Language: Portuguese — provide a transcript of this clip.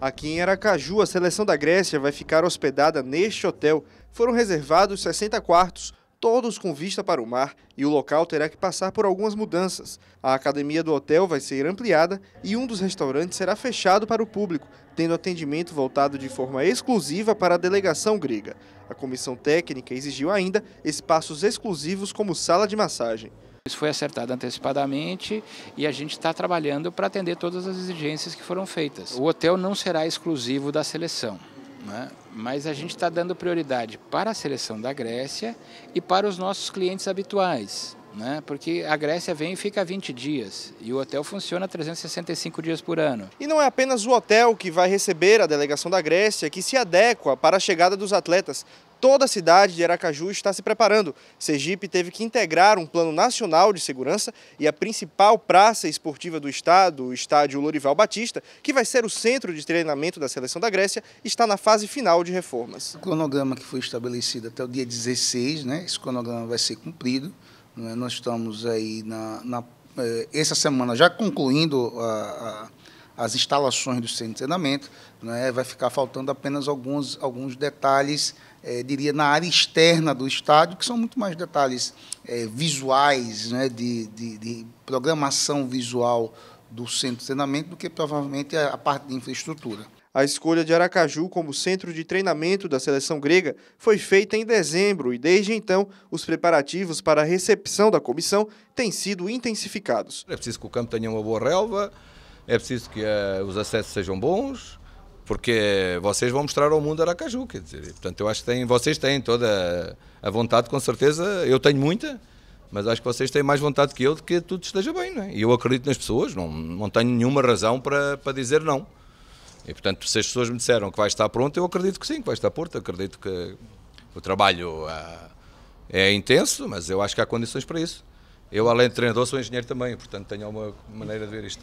Aqui em Aracaju, a seleção da Grécia vai ficar hospedada neste hotel. Foram reservados 60 quartos, todos com vista para o mar, e o local terá que passar por algumas mudanças. A academia do hotel vai ser ampliada e um dos restaurantes será fechado para o público, tendo atendimento voltado de forma exclusiva para a delegação grega. A comissão técnica exigiu ainda espaços exclusivos como sala de massagem. Isso foi acertado antecipadamente e a gente está trabalhando para atender todas as exigências que foram feitas. O hotel não será exclusivo da seleção, né? mas a gente está dando prioridade para a seleção da Grécia e para os nossos clientes habituais né? Porque a Grécia vem e fica 20 dias e o hotel funciona 365 dias por ano. E não é apenas o hotel que vai receber a delegação da Grécia que se adequa para a chegada dos atletas. Toda a cidade de Aracaju está se preparando. Sergipe teve que integrar um plano nacional de segurança e a principal praça esportiva do estado, o estádio Lorival Batista, que vai ser o centro de treinamento da seleção da Grécia, está na fase final de reformas. O cronograma que foi estabelecido até o dia 16, né? Esse cronograma vai ser cumprido. Né? Nós estamos aí na, na eh, essa semana já concluindo a, a, as instalações do centro de treinamento, né? vai ficar faltando apenas alguns, alguns detalhes, eh, diria, na área externa do estádio, que são muito mais detalhes eh, visuais, né? de, de, de programação visual do centro de treinamento, do que provavelmente a, a parte de infraestrutura. A escolha de Aracaju como centro de treinamento da seleção grega foi feita em dezembro e, desde então, os preparativos para a recepção da comissão têm sido intensificados. É preciso que o campo tenha uma boa relva, é preciso que uh, os acessos sejam bons, porque vocês vão mostrar ao mundo Aracaju, quer dizer, portanto eu acho que têm, vocês têm toda a vontade, com certeza, eu tenho muita, mas acho que vocês têm mais vontade que eu de que tudo esteja bem, não é? E eu acredito nas pessoas, não, não tenho nenhuma razão para, para dizer não. E, portanto, se as pessoas me disseram que vai estar pronto, eu acredito que sim, que vai estar pronto. Acredito que o trabalho ah, é intenso, mas eu acho que há condições para isso. Eu, além de treinador, sou engenheiro também, portanto, tenho alguma maneira de ver isto.